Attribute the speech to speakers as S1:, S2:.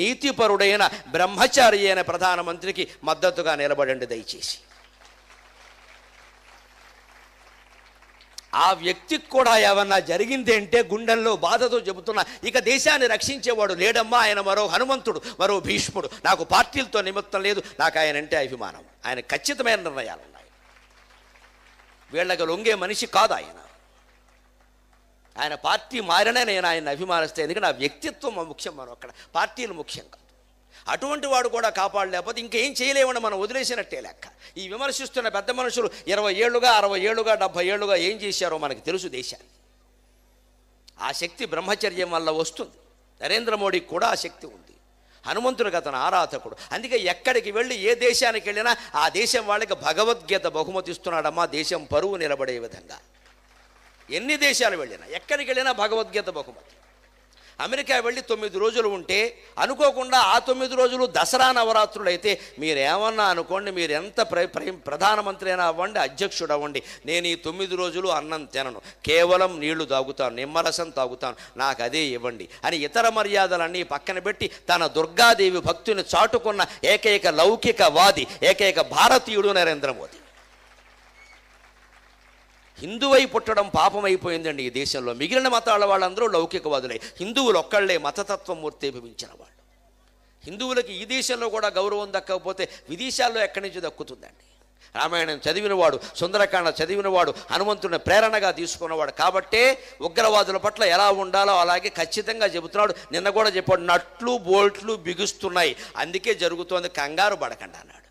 S1: నీతిపరుడైన బ్రహ్మచారి అయిన ప్రధానమంత్రికి మద్దతుగా నిలబడండి దయచేసి ఆ వ్యక్తికి కూడా ఏమన్నా జరిగిందేంటే గుండెల్లో బాధతో చెబుతున్నా ఇక దేశాన్ని రక్షించేవాడు లేడమ్మా ఆయన మరో హనుమంతుడు మరో భీష్ముడు నాకు పార్టీలతో నిమిత్తం లేదు నాకు ఆయన అంటే అభిమానం ఆయన ఖచ్చితమైన నిర్ణయాలు ఉన్నాయి వీళ్ళకి లొంగే మనిషి కాదు ఆయన ఆయన పార్టీ మారినే నేను ఆయన అభిమానిస్తే ఎందుకంటే నా వ్యక్తిత్వం ముఖ్యం మనం అక్కడ పార్టీలు ముఖ్యం కాదు అటువంటి వాడు కూడా కాపాడలేకపోతే ఇంకేం చేయలేమని మనం వదిలేసినట్టే లెక్క ఈ విమర్శిస్తున్న పెద్ద మనుషులు ఇరవై ఏళ్ళుగా అరవై ఏళ్ళుగా డెబ్బై ఏళ్ళుగా ఏం చేశారో మనకు తెలుసు దేశాన్ని ఆ శక్తి బ్రహ్మచర్యం వల్ల వస్తుంది నరేంద్ర మోడీకి కూడా ఆ శక్తి ఉంది హనుమంతుడికి అతను ఆరాధకుడు అందుకే ఎక్కడికి వెళ్ళి ఏ దేశానికి వెళ్ళినా ఆ దేశం వాళ్ళకి భగవద్గీత బహుమతిస్తున్నాడమ్మా దేశం పరువు నిలబడే విధంగా ఎన్ని దేశాలు వెళ్ళినా ఎక్కడికి వెళ్ళినా భగవద్గీత బహుమతి అమెరికా వెళ్ళి తొమ్మిది రోజులు ఉంటే అనుకోకుండా ఆ తొమ్మిది రోజులు దసరా నవరాత్రులు అయితే మీరేమన్నా అనుకోండి మీరు ఎంత ప్రధానమంత్రి అయినా అవ్వండి అధ్యక్షుడు అవ్వండి నేను ఈ తొమ్మిది రోజులు అన్నం తినను కేవలం నీళ్లు తాగుతాను నిమ్మరసం తాగుతాను నాకు అదే ఇవ్వండి అని ఇతర మర్యాదలన్నీ పక్కన పెట్టి తన దుర్గాదేవి భక్తుని చాటుకున్న ఏకైక లౌకికవాది ఏకైక భారతీయుడు నరేంద్ర మోదీ హిందువై పుట్టడం పాపమైపోయిందండి ఈ దేశంలో మిగిలిన మతాల వాళ్ళందరూ లౌకికవాదులే హిందువులు ఒక్కళ్లే మతతత్వం భవించిన వాళ్ళు హిందువులకి ఈ దేశంలో కూడా గౌరవం దక్కకపోతే విదేశాల్లో ఎక్కడి నుంచి దక్కుతుందండి రామాయణం చదివినవాడు సుందరకాండ చదివినవాడు హనుమంతుడిని ప్రేరణగా తీసుకున్నవాడు కాబట్టే ఉగ్రవాదుల పట్ల ఎలా ఉండాలో అలాగే ఖచ్చితంగా చెబుతున్నాడు నిన్న కూడా చెప్పాడు నట్లు బోల్ట్లు బిగుస్తున్నాయి అందుకే జరుగుతోంది కంగారు పడకండి అన్నాడు